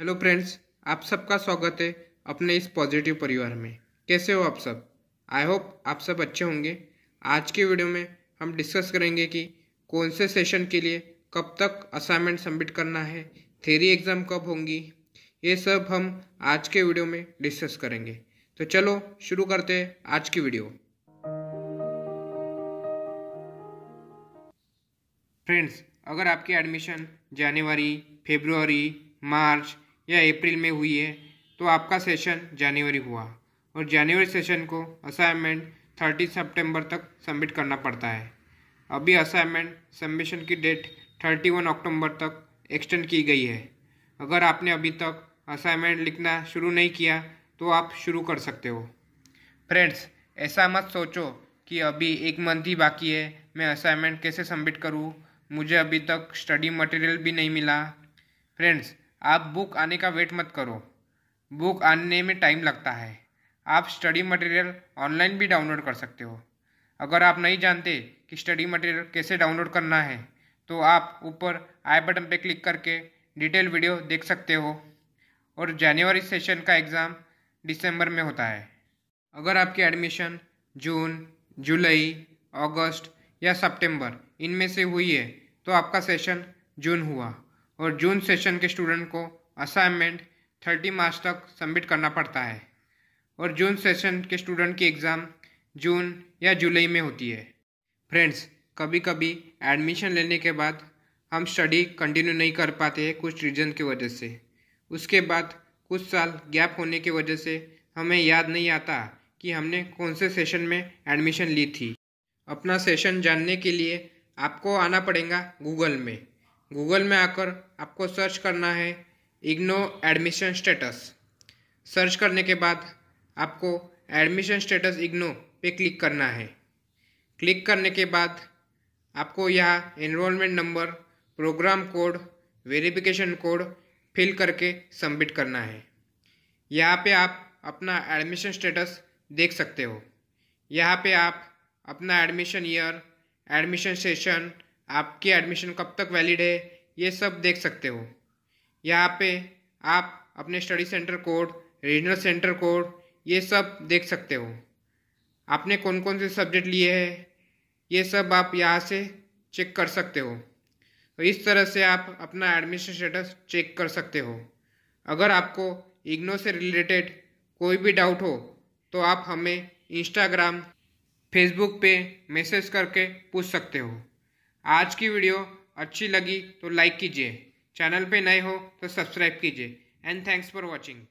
hello friends आप सबका स्वागत है अपने इस पॉजिटिव परिवार में कैसे हो आप सब आई होप आप सब अच्छे होंगे आज के वीडियो में हम डिस्कस करेंगे कि कौन से सेशन के लिए कब तक असाइनमेंट सबमिट करना है थेरी एग्ज़ाम कब होंगी ये सब हम आज के वीडियो में डिस्कस करेंगे तो चलो शुरू करते हैं आज की वीडियो फ्रेंड्स अगर आपकी एडमिशन जनवरी फेब्रुवरी मार्च या अप्रैल में हुई है तो आपका सेशन जनवरी हुआ और जनवरी सेशन को असाइनमेंट थर्टी सितंबर तक सबमिट करना पड़ता है अभी असाइनमेंट सबमिशन की डेट थर्टी वन अक्टूबर तक एक्सटेंड की गई है अगर आपने अभी तक असाइनमेंट लिखना शुरू नहीं किया तो आप शुरू कर सकते हो फ्रेंड्स ऐसा मत सोचो कि अभी एक मंथ ही बाकी है मैं असाइनमेंट कैसे सबमिट करूँ मुझे अभी तक स्टडी मटेरियल भी नहीं मिला फ्रेंड्स आप बुक आने का वेट मत करो बुक आने में टाइम लगता है आप स्टडी मटेरियल ऑनलाइन भी डाउनलोड कर सकते हो अगर आप नहीं जानते कि स्टडी मटेरियल कैसे डाउनलोड करना है तो आप ऊपर आई बटन पर क्लिक करके डिटेल वीडियो देख सकते हो और जनवरी सेशन का एग्ज़ाम दिसंबर में होता है अगर आपकी एडमिशन जून जुलाई अगस्त या सितंबर इनमें से हुई है तो आपका सेशन जून हुआ और जून सेशन के स्टूडेंट को असाइनमेंट थर्टी मार्च तक सबमिट करना पड़ता है और जून सेशन के स्टूडेंट की एग्ज़ाम जून या जुलाई में होती है फ्रेंड्स कभी कभी एडमिशन लेने के बाद हम स्टडी कंटिन्यू नहीं कर पाते हैं कुछ रीजन की वजह से उसके बाद कुछ साल गैप होने की वजह से हमें याद नहीं आता कि हमने कौन से सेशन में एडमिशन ली थी अपना सेशन जानने के लिए आपको आना पड़ेगा गूगल में गूगल में आकर आपको सर्च करना है इग्नो एडमिशन स्टेटस सर्च करने के बाद आपको एडमिशन स्टेटस इग्नो पे क्लिक करना है क्लिक करने के बाद आपको यह enrollment number program code verification code fill करके सबमिट करना है यहाँ पे आप अपना एडमिशन स्टेटस देख सकते हो यहाँ पे आप अपना एडमिशन ईयर एडमिशन सेशन आपकी एडमिशन कब तक वैलिड है ये सब देख सकते हो यहाँ पे आप अपने study centre code regional centre code ये सब देख सकते हो आपने कौन कौन से सब्जेक्ट लिए हैं ये सब आप यहाँ से चेक कर सकते हो तो इस तरह से आप अपना एडमिशन स्टेटस चेक कर सकते हो अगर आपको इग्नो से रिलेटेड कोई भी डाउट हो तो आप हमें इंस्टाग्राम फेसबुक पे मैसेज करके पूछ सकते हो आज की वीडियो अच्छी लगी तो लाइक कीजिए चैनल पे नए हो तो सब्सक्राइब कीजिए एंड थैंक्स फॉर वॉचिंग